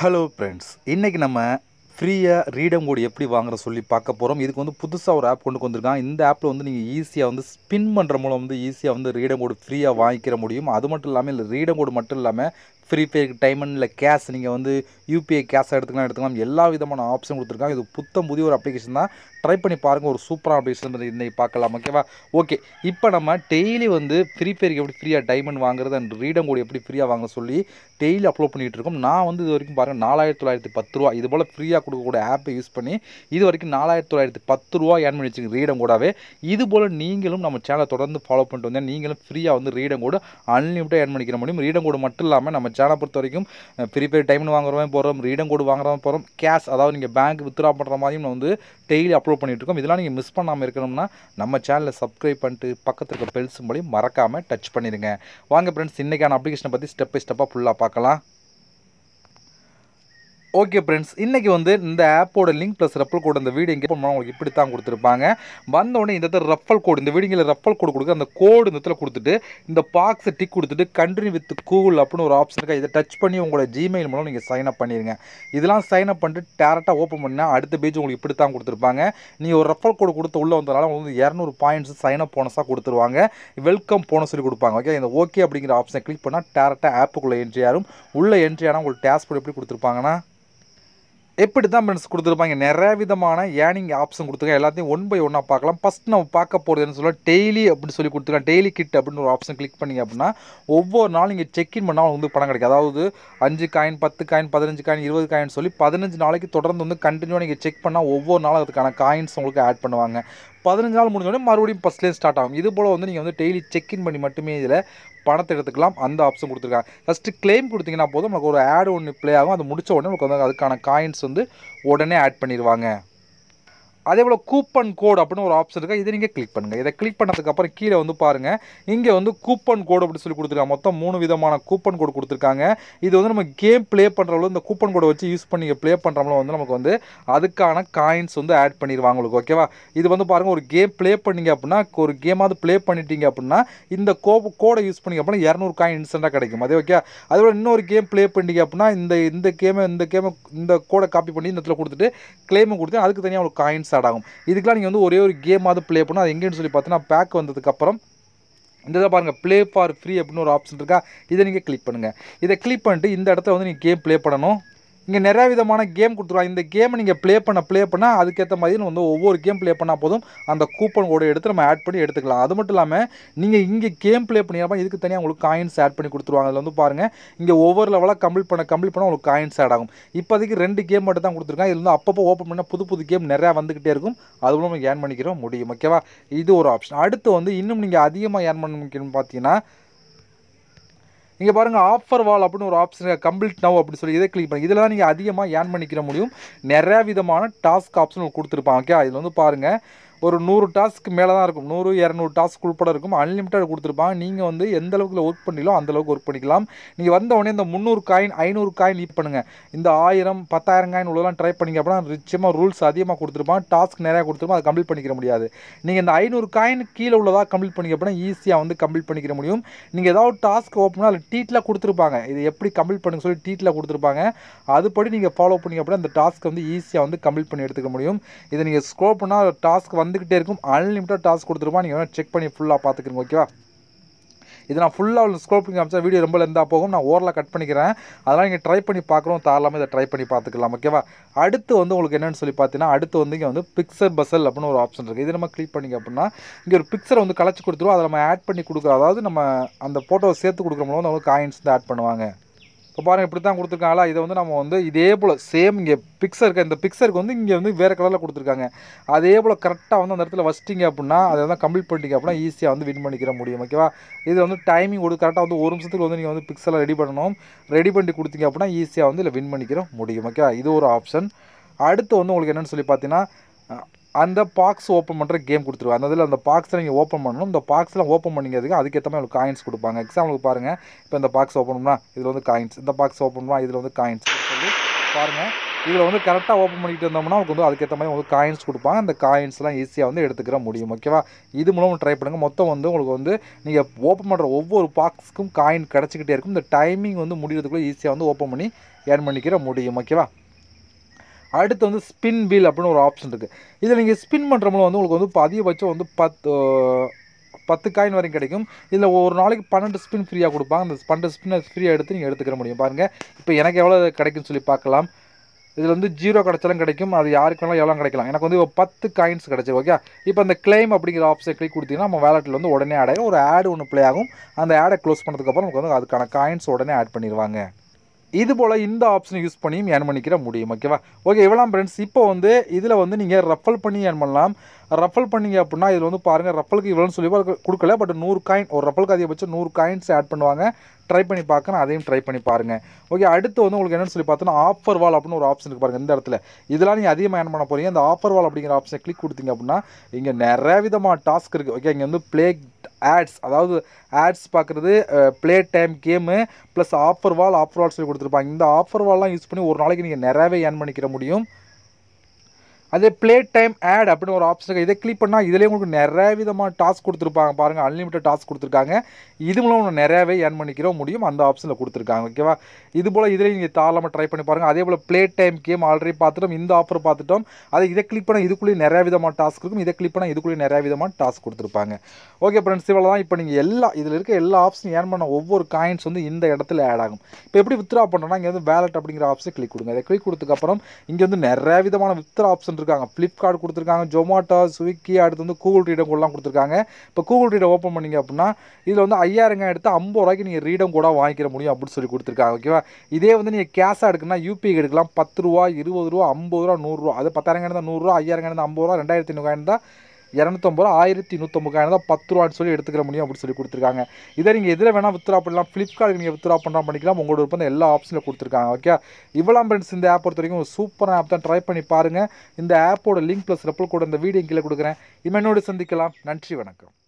hello friends இன்றைக்கி நம்ம ஃப்ரீயாக ரீடம் கோடு எப்படி வாங்குற சொல்லி பார்க்க போகிறோம் இதுக்கு வந்து புதுசாக ஒரு ஆப் கொண்டு வந்திருக்காங்க இந்த ஆப்பில் வந்து நீங்கள் ஈஸியாக வந்து ஸ்பின் பண்ணுற மூலம் வந்து ஈஸியாக வந்து ரீடம் கோடு ஃப்ரீயாக வாங்கிக்கிற முடியும் அது மட்டும் இல்லாமல் இல்லை ரீடம் கோடு மட்டும் இல்லாமல் ஃப்ரீ ஃபயர் டைமண்டில் கேஷ் நீங்கள் வந்து யூபிஐ கேஷாக எடுத்துக்கலாம் எடுத்துக்கலாம் எல்லா விதமான ஆப்ஷன் கொடுத்துருக்காங்க இது புத்தம் புதிய ஒரு அப்ளிகேஷன் தான் ட்ரை பண்ணி பாருங்கள் ஒரு சூப்பரான அப்ளிகேஷன் இன்னைக்கு பார்க்கலாம் ஓகேவா ஓகே இப்போ நம்ம டெய்லி வந்து ஃப்ரீ ஃபயருக்கு எப்படி ஃப்ரீயாக டைமண்ட் வாங்குறது அண்ட் ரீடம் கோடு எப்படி ஃப்ரீயாக வாங்க சொல்லி டெய்லி அப்லோட் பண்ணிகிட்டு இருக்கோம் நான் வந்து இது வரைக்கும் பாருங்கள் நாலாயிரத்தி தொள்ளாயிரத்தி பத்து ரூபா இது போல் ஃப்ரீயாக கொடுக்கக்கூடிய ஆப்பை யூஸ் பண்ணி இது வரைக்கும் நாலாயிரத்தி தொள்ளாயிரத்தி பத்து ரூபா ஏன் பண்ணி வச்சுருக்கு ரீடம் கூடவே இது போல் நீங்களும் நம்ம சேனலை தொடர்ந்து ஃபாலோ பண்ணிட்டு வந்தால் நீங்களும் ஃப்ரீயாக வந்து ரீடம் கூட அன்லிமிட்டாக ஏன் பண்ணிக்கிற முடியும் ரீடம் கூட மட்டும் இல்லாமல் நம்ம சேனலை பொறுத்த வரைக்கும் ஃப்ரீ ஃபயர் டைம்னு வாங்குறவன் போகிறோம் ரீடம் கூட வாங்குறவன் போகிறோம் கேஷ் அதாவது நீங்கள் பேங்க் வித்ரா பண்ணுற மாதிரியும் வந்து டெய்லி அப்லோட் பண்ணிகிட்டு இருக்கோம் இதெல்லாம் நீங்கள் மிஸ் பண்ணாமல் இருக்கணும்னா நம்ம சேனலை சப்ஸ்கிரைப் பண்ணிட்டு பக்கத்தில் இருக்க பெல் சிம்பளையும் மறக்காமல் டச் பண்ணிடுங்க வாங்க ஃப்ரெண்ட்ஸ் இன்றைக்கான அப்ளிகேஷனை பற்றி ஸ்டெப் பை ஸ்டெப்பாக ஃபுல்லாக பார்க்கலாம் ஓகே ஃப்ரெண்ட்ஸ் இன்றைக்கி வந்து இந்த ஆப்போட லிங்க் ப்ளஸ் ரெஃபல் கோடு அந்த வீடியோ எங்கே போனால் உங்களுக்கு இப்படி தான் கொடுத்துருப்பாங்க வந்தோடனே இந்த இடத்துல ரப்பல் கோடு இந்த வீடியோவில் ரப்பல் கோடு கொடுக்க அந்த கோடு இந்த இடத்துல கொடுத்துட்டு இந்த பாக்ஸை டிக் கொடுத்துட்டு கண்டினியூ வித் கூகுள் அப்படின்னு ஒரு ஆப்ஷன் இருக்கா இதை டச் பண்ணி உங்களோட ஜிமெயில் மூலம் நீங்கள் சைன் அப் பண்ணிடுங்க இதெல்லாம் சைன் அப் பண்ணிட்டு டேரெக்டாக ஓப்பன் பண்ணால் அடுத்த பேஜ் உங்களுக்கு இப்படி தான் கொடுத்துருப்பாங்க நீங்கள் ஒரு ரெஃபல் கோடு கொடுத்து உள்ளே வந்தனால உங்களுக்கு இரநூறு பாயிண்ட்ஸ் சைன் அப் போனஸாக கொடுத்துருவாங்க வெல்கம் போன சொல்லி கொடுப்பாங்க ஓகே இந்த ஓகே அப்படிங்கிற ஆப்ஷனை கிளிக் பண்ணால் டேரெக்டாக ஆப்புக்குள்ளே என்ட்ரி ஆகும் உள்ளே என்ட்ரி ஆனால் உங்களுக்கு டேஸ்போர்ட் எப்படி கொடுத்துருப்பாங்கன்னா எப்படி தான் மென்ஸ் கொடுத்துருப்பாங்க நிறைய விதமான ஏர்னிங் ஆப்ஷன் கொடுத்துருங்க எல்லாத்தையும் ஒன் பை ஒன்னாக பார்க்கலாம் ஃபஸ்ட் நம்ம பார்க்க போகிறதுன்னு சொல்ல டெய்லி அப்படின்னு சொல்லி கொடுத்துருக்காங்க டெய்லி கிட் அப்படின்னு ஒரு ஆப்ஷன் கிளிக் பண்ணிங்க அப்படின்னா ஒவ்வொரு நாளும் இங்கே செக்இன் பண்ணாலும் வந்து பணம் கிடைக்கும் அதாவது அஞ்சு காயின் பத்து காயின் பதினஞ்சு காயின் இருபது காயின் சொல்லி பதினஞ்சு நாளைக்கு தொடர்ந்து வந்து கண்டினியூவாக நீங்கள் செக் பண்ணால் ஒவ்வொரு நாளும் அதுக்கான காயின்ஸ் உங்களுக்கு ஆட் பண்ணுவாங்க பதினஞ்சு நாள் முடிஞ்சோடனே மறுபடியும் ஃபஸ்ட்லேயே ஸ்டார்ட் ஆகும் இது போல் வந்து நீங்கள் வந்து டெய்லி செக்இன் பண்ணி மட்டுமே இதில் பணத்தை எடுத்துக்கலாம் அந்த ஆப்ஷன் கொடுத்துருக்காங்க ஃபஸ்ட்டு கிளைம் கொடுத்தீங்கன்னா போதும் நமக்கு ஒரு ஆடு ஒன்று ப்ளே ஆகும் அது முடித்த உடனே நமக்கு வந்து அதுக்கான காயின்ஸ் வந்து உடனே ஆட் பண்ணிடுவாங்க அதே போல் கூப்பன் கோடு அப்படின்னு ஒரு ஆப்ஷன் இருக்குது இதை நீங்கள் கிளிக் பண்ணுங்கள் இதை கிளிக் பண்ணதுக்கப்புறம் கீழே வந்து பாருங்கள் இங்கே வந்து கூப்பன் கோடு அப்படின்னு சொல்லி கொடுத்துருக்காங்க மொத்தம் மூணு விதமான கூப்பன் கோடு கொடுத்துருக்காங்க இது வந்து நம்ம கேம் ப்ளே பண்ணுறவங்களும் இந்த கூப்பன் கோடை வச்சு யூஸ் பண்ணி ப்ளே பண்ணுறவங்களும் வந்து நமக்கு வந்து அதுக்கான காயின்ஸ் வந்து ஆட் பண்ணிடுவாங்க உங்களுக்கு ஓகேவா இது வந்து பாருங்கள் ஒரு கேம் ப்ளே பண்ணிங்க அப்படின்னா ஒரு கேமாவது ப்ளே பண்ணிட்டீங்க அப்படின்னா இந்த கோ கோடை யூஸ் பண்ணிங்க அப்படின்னா இரநூறு காயின் இன்ஸ்டண்ட்டாக கிடைக்கும் அதே ஓகே அதோட இன்னொரு கேம் ப்ளே பண்ணிங்க அப்படின்னா இந்த இந்த கேமை இந்த கேமை இந்த கோடை காப்பி பண்ணி இந்த இடத்துல கொடுத்துட்டு கிளைமும் கொடுத்து அதுக்கு தனியாக ஒரு காயின்ஸ் ஸ்டார்ட் ஆகும் இதுக்கெலாம் நீங்கள் வந்து ஒரே ஒரு கேமாவது ப்ளே பண்ணணும் அது எங்கேன்னு சொல்லி பார்த்தீங்கன்னா பேக் வந்ததுக்கப்புறம் இந்த இதை பாருங்கள் ப்ளே ஃபார் ஃப்ரீ அப்படின்னு ஒரு ஆப்ஷன் இருக்கா இதை நீங்கள் கிளிக் பண்ணுங்கள் இதை கிளிக் பண்ணிட்டு இந்த இடத்துல வந்து நீங்கள் கேம் ப்ளே பண்ணணும் இங்கே நிறையா விதமான கேம் கொடுத்துருவாங்க இந்த கேமை நீங்கள் ப்ளே பண்ண ப்ளே பண்ணால் அதுக்கேற்ற மாதிரி வந்து ஒவ்வொரு கேம் ப்ளே பண்ணால் போதும் அந்த கூப்பன் கோடை எடுத்து நம்ம ஆட் பண்ணி எடுத்துக்கலாம் அது மட்டும் இல்லாமல் நீங்கள் இங்கே கேம் ப்ளே பண்ணிடலாம் இதுக்கு தனியாக உங்களுக்கு காயின்ஸ் ஆட் பண்ணி கொடுத்துருவாங்க அதில் வந்து பாருங்கள் இங்கே ஒவ்வொரு லெவலாக கம்ப்ளீட் பண்ண கம்ப்ளீட் பண்ண உங்களுக்கு காயின்ஸ் ஆட் ஆகும் இப்போதைக்கு ரெண்டு கேம் மட்டும் தான் கொடுத்துருக்காங்க இதில் வந்து அப்பப்போ ஓப்பன் பண்ணால் புது புது கேம் நிறையா வந்துக்கிட்டே இருக்கும் அதுவும் நம்ம ஏர்ன் பண்ணிக்கிறோம் முடியும் ஓகேவா இது ஒரு ஆப்ஷன் அடுத்து வந்து இன்னும் நீங்கள் அதிகமாக ஏர்ன் பண்ணிக்கணும்னு பார்த்தீங்கன்னா இங்கே பாருங்கள் ஆஃபர் வால் அப்படின்னு ஒரு ஆப்ஷன் கம்ப்ளீட் நவ் அப்படின்னு சொல்லி இதை கிளிக் பண்ணி இதில் தான் நீங்கள் அதிகமாக ஏன் பண்ணிக்கிற முடியும் நிறையா விதமான டாஸ்க் ஆப்ஷன் கொடுத்துருப்பாங்க ஓகே இதில் வந்து பாருங்கள் ஒரு நூறு டாஸ்க்கு மேலே தான் இருக்கும் நூறு இரநூறு டாஸ்க் உட்பட இருக்கும் அன்லிமிட்டட் கொடுத்துருப்பாங்க நீங்கள் வந்து எந்த அளவுக்கு ஒர்க் பண்ணீங்களோ அளவுக்கு ஒர்க் பண்ணிக்கலாம் நீங்கள் வந்த உடனே இந்த முந்நூறு காயின் ஐநூறு காயின் லீட் பண்ணுங்கள் இந்த ஆயிரம் பத்தாயிரம் காயின் உள்ளதெல்லாம் ட்ரை பண்ணிங்க அப்படின்னா நிச்சயமாக ரூல்ஸ் அதிகமாக கொடுத்துருப்பான் டாஸ்க் நிறையா கொடுத்துருப்போம் அதை கம்ப்ளீட் பண்ணிக்க முடியாது நீங்கள் இந்த ஐநூறு காயின் கீழே உள்ளதாக கம்ப்ளீட் பண்ணிக்க அப்படின்னா ஈஸியாக வந்து கம்ப்ளீட் பண்ணிக்கிற முடியும் நீங்கள் ஏதாவது டாஸ்க் ஓப்பனாக அதில் டீட்டில் கொடுத்துருப்பாங்க இது எப்படி கம்ப்ளீட் பண்ணுங்க சொல்லி டீட்டில் கொடுத்துருப்பாங்க அதுபடி நீங்கள் ஃபாலோ பண்ணிங்க அப்படின்னா அந்த டாஸ்க் வந்து ஈஸியாக வந்து கம்ப்ளீட் பண்ணி எடுத்துக்க முடியும் இதை நீங்கள் ஸ்க்ரோல் பண்ணால் டாஸ்க் வந்துக்கிட்டே இருக்கும் அன்லிமிட்டட் டாஸ்க் கொடுத்துருப்பான் நீங்கள் செக் பண்ணி ஃபுல்லாக பார்த்துக்கிறோங்க ஓகேவா இது நான் ஃபுல்லாக உள்ள ஸ்கோப்பிங் காமிச்சா வீடியோ ரொம்ப லெந்தாக போகும் நான் ஓரில் கட் பண்ணிக்கிறேன் அதெல்லாம் நீங்கள் ட்ரை பண்ணி பார்க்குறோம் தாராளமாக இதை ட்ரை பண்ணி பார்த்துக்கலாம் ஓகேவா அடுத்து வந்து உங்களுக்கு என்னென்னு சொல்லி பார்த்தீங்கன்னா அடுத்து வந்து இங்கே வந்து பிக்சர் பசல் அப்படின்னு ஒரு ஆப்ஷன் இருக்குது இது நம்ம கிளிக் பண்ணிங்க அப்படின்னா இங்கே ஒரு பிக்சரை வந்து கலைச்சி கொடுத்துருவோம் அதை நம்ம ஆட் பண்ணி கொடுக்குறோம் அதாவது நம்ம அந்த ஃபோட்டோவை சேர்த்து கொடுக்குறோம் வந்து அவங்க காயின்ஸ் வந்து ஆட் பண்ணுவாங்க இப்போ பாருங்கள் இப்படி தான் கொடுத்துருக்காங்களா இதை வந்து நம்ம வந்து இதே போல் சேம் இங்கே பிக்சர் இருக்க இந்த பிக்சருக்கு வந்து இங்கே வந்து வேறு கலரில் கொடுத்துருக்காங்க அதே போல் கரெக்டாக வந்து அந்த இடத்துல வச்சிட்டிங்க அப்படின்னா அதை வந்து கம்ப்ளீட் பண்ணிட்டீங்க அப்படின்னா ஈஸியாக வந்து வின் பண்ணிக்கிற முடியும் ஓகேவா இது வந்து டைமிங் கொடுத்து கரெக்டாக வந்து ஒரு நிமிஷத்துக்கு வந்து நீங்கள் வந்து பிக்சலாக ரெடி பண்ணணும் ரெடி பண்ணி கொடுத்தீங்க அப்படின்னா ஈஸியாக வந்து இதில் வின் பண்ணிக்கிற முடியும் ஓகேவா இது ஒரு ஆப்ஷன் அடுத்து வந்து உங்களுக்கு என்னென்னு சொல்லி பார்த்தீங்கன்னா அந்த பாக்ஸ் ஓப்பன் பண்ணுற கேம் கொடுத்துருவாங்க அந்த இதில் அந்த பாக்ஸை நீங்கள் ஓப்பன் பண்ணணும் இந்த பாக்ஸ்லாம் ஓப்பன் பண்ணிங்கிறதுக்கு அதுக்கேற்ற மாதிரி உங்களுக்கு காயின்ஸ் கொடுப்பாங்க எக்ஸாம்பிளுக்கு பாருங்கள் இப்போ இந்த பாக்ஸ் ஓப்பன் பண்ணால் இதில் வந்து காயின்ஸ் இந்த பாக்ஸ் ஓப்பன் பண்ணால் இதில் வந்து காயின்ஸ் சொல்லி பாருங்கள் இதில் வந்து கரெக்டாக ஓப்பன் பண்ணிட்டு இருந்தோம்னா உங்களுக்கு வந்து அதுக்கேற்ற மாதிரி உங்களுக்கு காயின்ஸ் கொடுப்பாங்க அந்த காயின்ஸ்லாம் ஈஸியாக வந்து எடுத்துக்கிற முடியும் ஓகேவா இது மூலம் ட்ரை பண்ணுங்கள் மொத்தம் வந்து உங்களுக்கு வந்து நீங்கள் ஓப்பன் பண்ணுற ஒவ்வொரு பாக்ஸுக்கும் காயின் கிடச்சிக்கிட்டே இருக்கும் இந்த டைமிங் வந்து முடிகிறதுக்குள்ளே ஈஸியாக வந்து ஓப்பன் பண்ணி ஏர்ன் பண்ணிக்கிற முடியும் ஓகேவா அடுத்து வந்து ஸ்பின் வீல் அப்படின்னு ஒரு ஆப்ஷன் இருக்குது இதில் நீங்கள் ஸ்பின் பண்ணுறவங்களும் வந்து உங்களுக்கு வந்து அதிகபட்சம் வந்து பத்து பத்து காயின் வரைக்கும் கிடைக்கும் இதில் ஒரு நாளைக்கு பன்னெண்டு ஸ்பின் ஃப்ரீயாக கொடுப்பாங்க அந்த பன்னெண்டு ஸ்பின் ஃப்ரீயாக எடுத்து நீங்கள் எடுத்துக்கிற முடியும் பாருங்கள் இப்போ எனக்கு எவ்வளோ கிடைக்குன்னு சொல்லி பார்க்கலாம் இதில் வந்து ஜீரோ கிடச்சாலும் கிடைக்கும் அது யாருக்கு வேணாலும் எவ்வளோ கிடைக்கலாம் எனக்கு வந்து பத்து காயின்ஸ் கிடச்சி ஓகே இப்போ அந்த கிளைம் அப்படிங்கிற ஆப்ஷன் கிளிக் கொடுத்தீங்கன்னா நம்ம வேலட்டில் வந்து உடனே ஆட் ஒரு ஆடு ஒன்று ப்ளே ஆகும் அந்த ஆடை க்ளோஸ் பண்ணதுக்கப்புறம் நமக்கு வந்து அதுக்கான காயின்ஸ் உடனே ஆட் பண்ணிடுவாங்க இது போல் இந்த ஆப்ஷனை யூஸ் பண்ணியும் ஏர்ன் பண்ணிக்கிற முடியும் ஓகேவா ஓகே இவ்வளோ ஃப்ரெண்ட்ஸ் இப்போ வந்து இதில் வந்து நீங்கள் ரஃபல் பண்ணி ஏர்ன் பண்ணலாம் ரஃபல் பண்ணிங்க அப்படின்னா இதில் வந்து பாருங்கள் ரஃபலுக்கு இவ்வளோன்னு சொல்லி கொடுக்கல பட் நூறு காயின் ஒரு ரஃபலுக்கு அதிகபட்சம் நூறு காயின்ஸ் ஆட் பண்ணுவாங்க ட்ரை பண்ணி பார்க்கணும் அதையும் ட்ரை பண்ணி பாருங்கள் ஓகே அடுத்து வந்து உங்களுக்கு என்னென்னு சொல்லி பார்த்தோன்னா ஆஃபர் வால் அப்படின்னு ஒரு ஆப்ஷன் இருக்கு பாருங்கள் இந்த இடத்துல இதெல்லாம் நீங்கள் அதிகமாக ஏன் பண்ண போகிறீங்க இந்த ஆஃபர் வால் அப்படிங்கிற ஆப்ஷனை கிளிக் கொடுத்தீங்க அப்படின்னா இங்கே நிறைய விதமாக டாஸ்க் இருக்குது ஓகே இங்கே வந்து ப்ளே ஆட்ஸ் அதாவது ஆட்ஸ் பார்க்குறது play time game plus offer wall offer wall சொல்லி கொடுத்துருப்பாங்க இந்த ஆஃபர் வால்லாம் யூஸ் பண்ணி ஒரு நாளைக்கு நீங்கள் நிறையவே ஏர்ன் பண்ணிக்கிற முடியும் அதே பிளே டைம் ஆட் அப்படின்னு ஒரு ஆப்ஷன் இருக்குது இதை கிளிக் பண்ணால் இதிலே உங்களுக்கு நிறைய விதமாக டாஸ்க் கொடுத்துருப்பாங்க பாருங்கள் அன்லிமிட்டட் டாஸ்க் கொடுத்துருக்காங்க இது மூலம் நிறையாவே ஏர்ன் பண்ணிக்கிறோம் முடியும் அந்த ஆப்ஷனில் கொடுத்துருக்காங்க ஓகேவா இது போல் இதில் நீங்கள் தாராளமாக ட்ரை பண்ணி பாருங்கள் அதே போல் பிளே டைம் கேம் ஆல்ரெடி பார்த்துட்டோம் இந்த ஆஃபர் பார்த்துட்டோம் அதை இதை கிளிக் பண்ணால் இதுக்குள்ளேயே நிறைய விதமான டாஸ்க் இருக்கும் இதை கிளிக் பண்ணால் இதுக்குள்ளேயே நிறைய விதமாக டாஸ்க் கொடுத்துருப்பாங்க ஓகே ஃப்ரெண்ட்ஸ் இவ்வளோ தான் இப்போ நீங்கள் எல்லா இதில் இருக்க எல்லா ஆப்ஷன் ஏர்ன் பண்ண ஒவ்வொரு காயின்ஸ் வந்து இந்த இடத்துல ஆட் ஆகும் இப்போ எப்படி வித்ரா பண்ணுறோம்னா இங்கே வந்து வேலட் அப்படிங்கிற ஆப்ஷன் கிளிக் கொடுங்க இதை கிளிக் கொடுத்துக்கப்புறம் இங்கே வந்து நிறைய விதமான வித்ரா ஆப்ஷன் தந்துருக்காங்க ஃப்ளிப்கார்ட் கொடுத்துருக்காங்க ஜொமாட்டோ ஸ்விக்கி அடுத்து வந்து கூகுள் ரீடம் கூடலாம் கொடுத்துருக்காங்க இப்போ கூகுள் ரீடம் ஓப்பன் பண்ணிங்க அப்படின்னா இதில் வந்து ஐயாயிரங்க எடுத்து ஐம்பது ரூபாய்க்கு நீங்கள் ரீடம் கூட வாங்கிக்கிற முடியும் அப்படின்னு சொல்லி கொடுத்துருக்காங்க ஓகேவா இதே வந்து நீங்கள் கேஷாக எடுக்கணும்னா யூபிக்கு எடுக்கலாம் பத்து ரூபா இருபது ரூபா ஐம்பது ரூபா நூறுரூவா அது பத்தாயிரங்க இருந்தால் நூறுரூவா ஐயாயிரங்க இருந்தால் ஐம்பது ரூபா ரெண்டாயிரத்தி ஐநூறுவா இருந்தால் இரநூத்தம்பது ரூபா ஆயிரத்தி நூற்றம்பது தான் பத்து ரூபான்னு சொல்லி எடுத்துக்கிற முடியும் அப்படின்னு சொல்லி கொடுத்துருக்காங்க இதை நீங்கள் இதில் வேணால் வித்ரா பண்ணலாம் ஃப்ளிப்கார்ட் நீங்கள் வித்ரா பண்ணுறா பண்ணிக்கலாம் உங்களோட விருப்பம் எல்லா ஆப்ஷனில் கொடுத்துருக்காங்க ஓகே இவ்வளோ ஃப்ரெண்ட்ஸ் இந்த ஆப் பொறுத்த வரைக்கும் ஒரு சூப்பரான ஆப் தான் ட்ரை பண்ணி பாருங்கள் இந்த ஆப்போட லிங்க் ப்ளஸ் ரெப்பல் கூட இந்த வீடியோ கீழே கொடுக்குறேன் இனிமேனோடு சந்திக்கலாம் நன்றி வணக்கம்